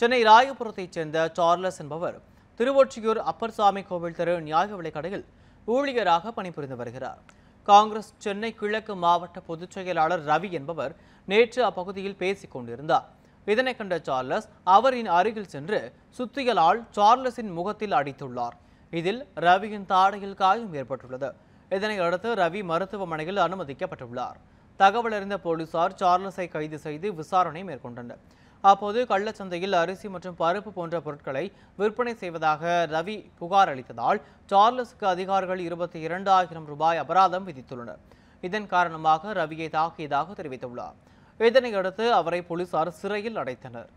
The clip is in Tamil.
சென்னை ராயபுரத்தைச் சேர்ந்த சார்லஸ் என்பவர் திருவொற்றியூர் அப்பர்சாமி கோவில் தெரு நியாய விலைக்கடையில் ஊழியராக பணிபுரிந்து வருகிறார் காங்கிரஸ் சென்னை கிழக்கு மாவட்ட பொதுச் செயலாளர் ரவி என்பவர் நேற்று அப்பகுதியில் பேசிக் கொண்டிருந்தார் இதனை கண்ட சார்லஸ் அவரின் அருகில் சென்று சுத்தியலால் சார்லஸின் முகத்தில் அடித்துள்ளார் இதில் ரவியின் தாடையில் காயம் ஏற்பட்டுள்ளது இதனை அடுத்து ரவி மருத்துவமனையில் அனுமதிக்கப்பட்டுள்ளார் தகவல் அறிந்த போலீசார் சார்லஸை கைது செய்து விசாரணை மேற்கொண்டனர் அப்போது கள்ளச்சந்தையில் அரிசி மற்றும் பருப்பு போன்ற பொருட்களை விற்பனை செய்வதாக ரவி புகார் அளித்ததால் சார்லஸுக்கு அதிகாரிகள் இருபத்தி இரண்டு ஆயிரம் ரூபாய் அபராதம் விதித்துள்ளனர் இதன் காரணமாக ரவியை தாக்கியதாக தெரிவித்துள்ளார் இதனையடுத்து அவரை போலீசார் சிறையில் அடைத்தனர்